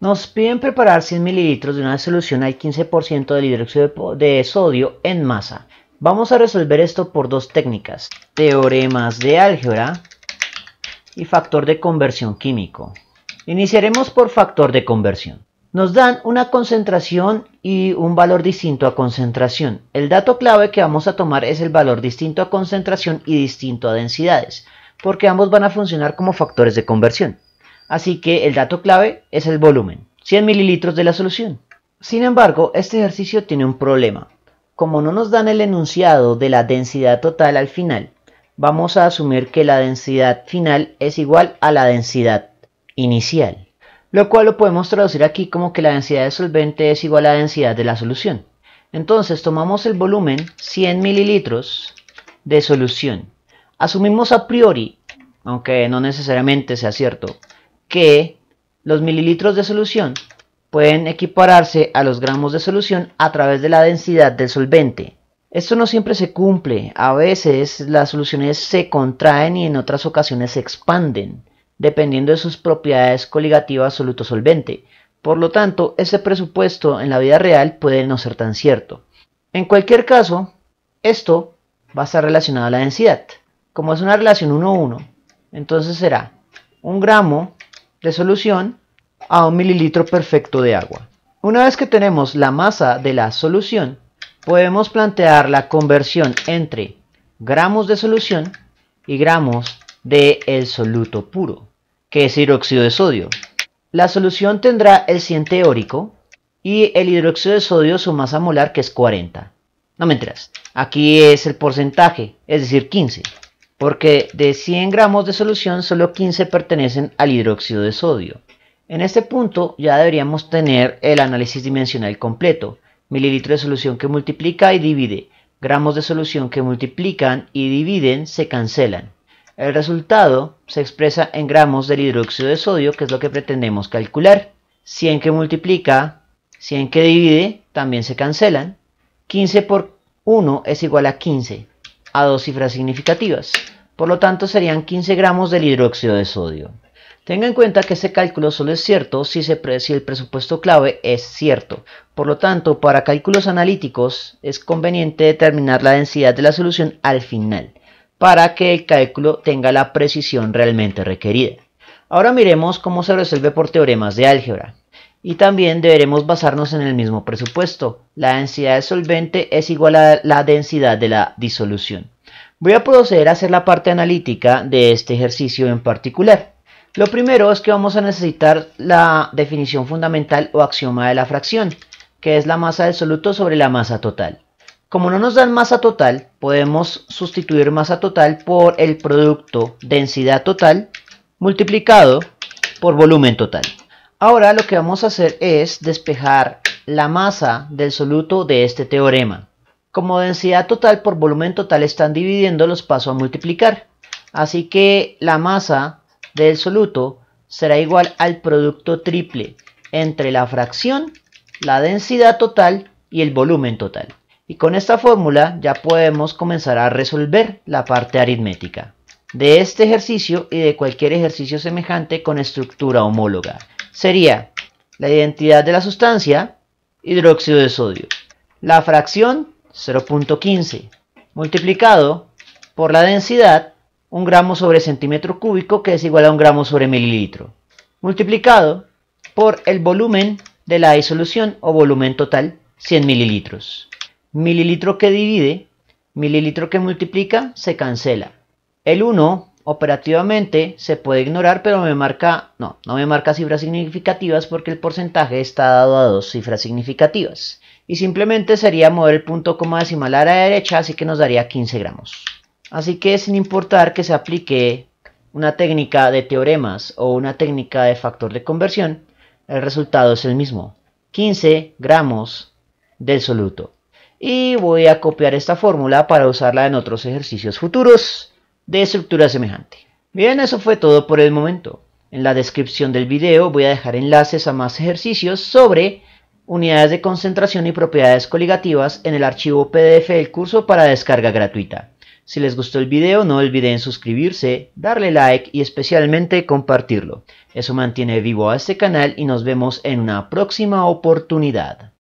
Nos piden preparar 100 mililitros de una solución al 15% del hidróxido de sodio en masa. Vamos a resolver esto por dos técnicas, teoremas de álgebra y factor de conversión químico. Iniciaremos por factor de conversión. Nos dan una concentración y un valor distinto a concentración. El dato clave que vamos a tomar es el valor distinto a concentración y distinto a densidades, porque ambos van a funcionar como factores de conversión así que el dato clave es el volumen, 100 mililitros de la solución. Sin embargo, este ejercicio tiene un problema. Como no nos dan el enunciado de la densidad total al final, vamos a asumir que la densidad final es igual a la densidad inicial, lo cual lo podemos traducir aquí como que la densidad de solvente es igual a la densidad de la solución. Entonces tomamos el volumen 100 mililitros de solución. Asumimos a priori, aunque no necesariamente sea cierto, que los mililitros de solución pueden equipararse a los gramos de solución a través de la densidad del solvente. Esto no siempre se cumple, a veces las soluciones se contraen y en otras ocasiones se expanden, dependiendo de sus propiedades coligativas soluto-solvente. Por lo tanto, ese presupuesto en la vida real puede no ser tan cierto. En cualquier caso, esto va a estar relacionado a la densidad. Como es una relación 1-1, entonces será un gramo de solución a un mililitro perfecto de agua. Una vez que tenemos la masa de la solución, podemos plantear la conversión entre gramos de solución y gramos de el soluto puro, que es hidróxido de sodio. La solución tendrá el 100 teórico y el hidróxido de sodio su masa molar que es 40. No me mientras aquí es el porcentaje, es decir 15 porque de 100 gramos de solución solo 15 pertenecen al hidróxido de sodio. En este punto ya deberíamos tener el análisis dimensional completo, mililitro de solución que multiplica y divide, gramos de solución que multiplican y dividen se cancelan. El resultado se expresa en gramos del hidróxido de sodio, que es lo que pretendemos calcular. 100 que multiplica, 100 que divide, también se cancelan. 15 por 1 es igual a 15 a dos cifras significativas. Por lo tanto, serían 15 gramos del hidróxido de sodio. Tenga en cuenta que este cálculo solo es cierto si, se si, el presupuesto clave es cierto. Por lo tanto, para cálculos analíticos es conveniente determinar la densidad de la solución al final, para que el cálculo tenga la precisión realmente requerida. Ahora miremos cómo se resuelve por teoremas de álgebra y también deberemos basarnos en el mismo presupuesto. La densidad de solvente es igual a la densidad de la disolución. Voy a proceder a hacer la parte analítica de este ejercicio en particular. Lo primero es que vamos a necesitar la definición fundamental o axioma de la fracción, que es la masa del soluto sobre la masa total. Como no nos dan masa total, podemos sustituir masa total por el producto densidad total multiplicado por volumen total. Ahora lo que vamos a hacer es despejar la masa del soluto de este teorema. Como densidad total por volumen total están dividiendo, los paso a multiplicar. Así que la masa del soluto será igual al producto triple entre la fracción, la densidad total y el volumen total. Y con esta fórmula ya podemos comenzar a resolver la parte aritmética de este ejercicio y de cualquier ejercicio semejante con estructura homóloga sería la identidad de la sustancia, hidróxido de sodio. La fracción 0.15 multiplicado por la densidad 1 gramo sobre centímetro cúbico que es igual a 1 gramo sobre mililitro multiplicado por el volumen de la disolución o volumen total 100 mililitros. Mililitro que divide, mililitro que multiplica, se cancela. El 1 Operativamente se puede ignorar, pero me marca, no, no me marca cifras significativas porque el porcentaje está dado a dos cifras significativas. Y simplemente sería mover el punto coma decimal a la derecha, así que nos daría 15 gramos. Así que sin importar que se aplique una técnica de teoremas o una técnica de factor de conversión, el resultado es el mismo, 15 gramos del soluto. Y voy a copiar esta fórmula para usarla en otros ejercicios futuros de estructura semejante. Bien, eso fue todo por el momento. En la descripción del video voy a dejar enlaces a más ejercicios sobre unidades de concentración y propiedades coligativas en el archivo PDF del curso para descarga gratuita. Si les gustó el video no olviden suscribirse, darle like y especialmente compartirlo. Eso mantiene vivo a este canal y nos vemos en una próxima oportunidad.